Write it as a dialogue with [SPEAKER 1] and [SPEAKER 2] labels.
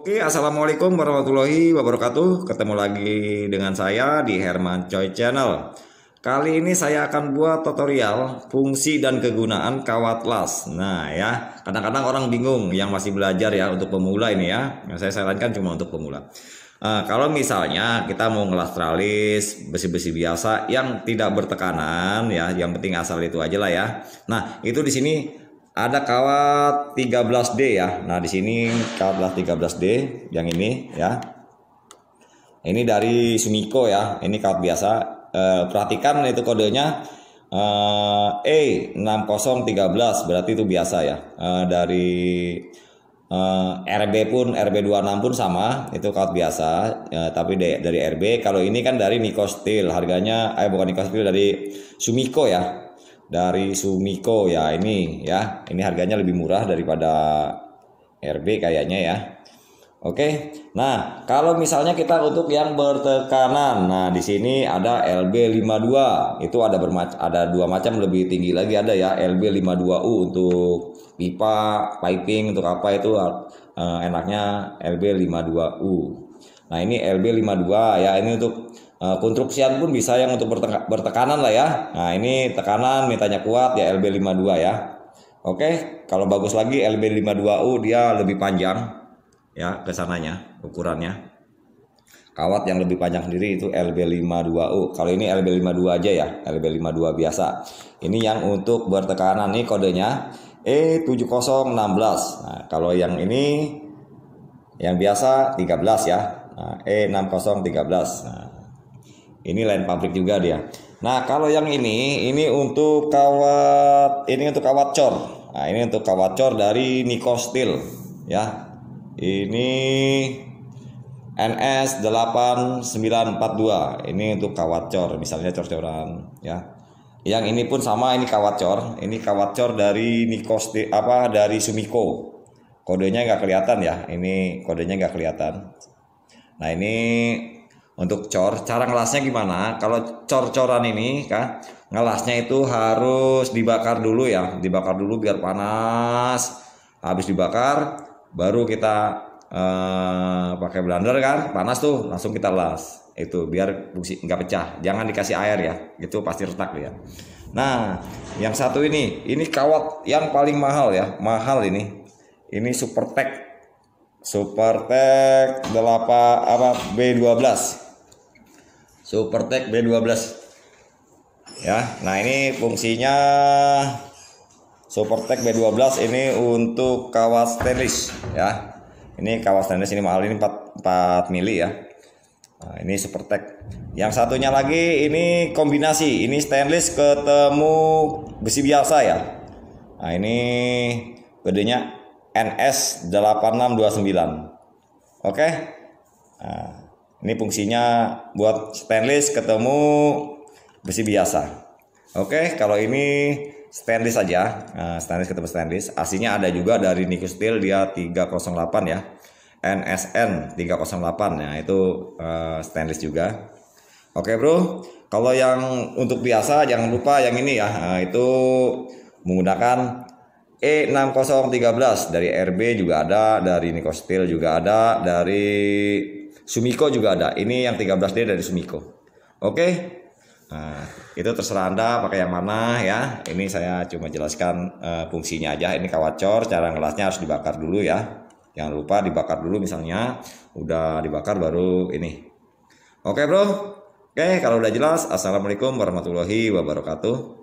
[SPEAKER 1] Oke, Assalamualaikum warahmatullahi wabarakatuh. Ketemu lagi dengan saya di Herman Choi Channel. Kali ini saya akan buat tutorial fungsi dan kegunaan kawat las. Nah ya, kadang-kadang orang bingung yang masih belajar ya untuk pemula ini ya. Yang saya sarankan cuma untuk pemula. Nah, kalau misalnya kita mau ngelas tralis besi-besi biasa yang tidak bertekanan ya, yang penting asal itu aja lah ya. Nah itu di sini ada kawat 13D ya. Nah, di sini kawat 13D yang ini ya. Ini dari Sumiko ya. Ini kawat biasa. E, perhatikan itu kodenya eh, e 6013 berarti itu biasa ya. E, dari RB pun RB26 pun sama itu kawat biasa tapi de, dari RB kalau ini kan dari Nikostil harganya eh bukan Nikostil dari Sumiko ya dari Sumiko ya ini ya ini harganya lebih murah daripada RB kayaknya ya Oke nah kalau misalnya kita untuk yang bertekanan nah di sini ada LB52 itu ada bermac ada dua macam lebih tinggi lagi ada ya LB52U untuk pipa piping untuk apa itu eh, enaknya LB52U nah ini LB52 ya ini untuk Eh, konstruksian pun bisa yang untuk bertekanan lah ya. Nah ini tekanan mitanya kuat ya LB52 ya. Oke, kalau bagus lagi LB52U dia lebih panjang ya kesananya ukurannya. Kawat yang lebih panjang sendiri itu LB52U. Kalau ini LB52 aja ya, LB52 biasa. Ini yang untuk bertekanan nih kodenya E7016. Nah, kalau yang ini yang biasa 13 ya. Nah, E6013. Nah, ini lain pabrik juga dia. Nah, kalau yang ini, ini untuk kawat, ini untuk kawat cor. Nah, ini untuk kawat cor dari Nikostil, Steel, ya. Ini NS 8942. Ini untuk kawat cor, misalnya cor-coran, ya. Yang ini pun sama, ini kawat cor. Ini kawat cor dari Nikostil, Steel, apa dari Sumiko. Kodenya nggak kelihatan ya, ini kodenya nggak kelihatan. Nah, ini untuk cor cara ngelasnya gimana kalau cor-coran ini kan ngelasnya itu harus dibakar dulu ya dibakar dulu biar panas habis dibakar baru kita eh, pakai blender kan panas tuh langsung kita las itu biar nggak pecah jangan dikasih air ya itu pasti retak ya nah yang satu ini ini kawat yang paling mahal ya mahal ini ini super tech super tech 8 apa B12 Supertech B12 ya nah ini fungsinya Supertech B12 ini untuk kawat stainless ya ini kawat stainless ini mahal ini 4, 4 mili ya nah, ini Supertech yang satunya lagi ini kombinasi ini stainless ketemu besi biasa ya nah ini bedanya NS8629 oke nah, ini fungsinya buat stainless ketemu besi biasa. Oke, kalau ini stainless saja, uh, stainless ketemu stainless. Aslinya ada juga dari Niku Steel dia 308 ya. NSN 308 ya, itu uh, stainless juga. Oke, Bro. Kalau yang untuk biasa jangan lupa yang ini ya, nah, itu menggunakan E6013 dari RB juga ada, dari Nico Steel juga ada, dari Sumiko juga ada. Ini yang 13D dari Sumiko. Oke. Okay? Nah, itu terserah Anda pakai yang mana ya. Ini saya cuma jelaskan uh, fungsinya aja. Ini kawat cor, cara ngelasnya harus dibakar dulu ya. Jangan lupa dibakar dulu misalnya. Udah dibakar baru ini. Oke, okay, Bro. Oke, okay, kalau udah jelas. Assalamualaikum warahmatullahi wabarakatuh.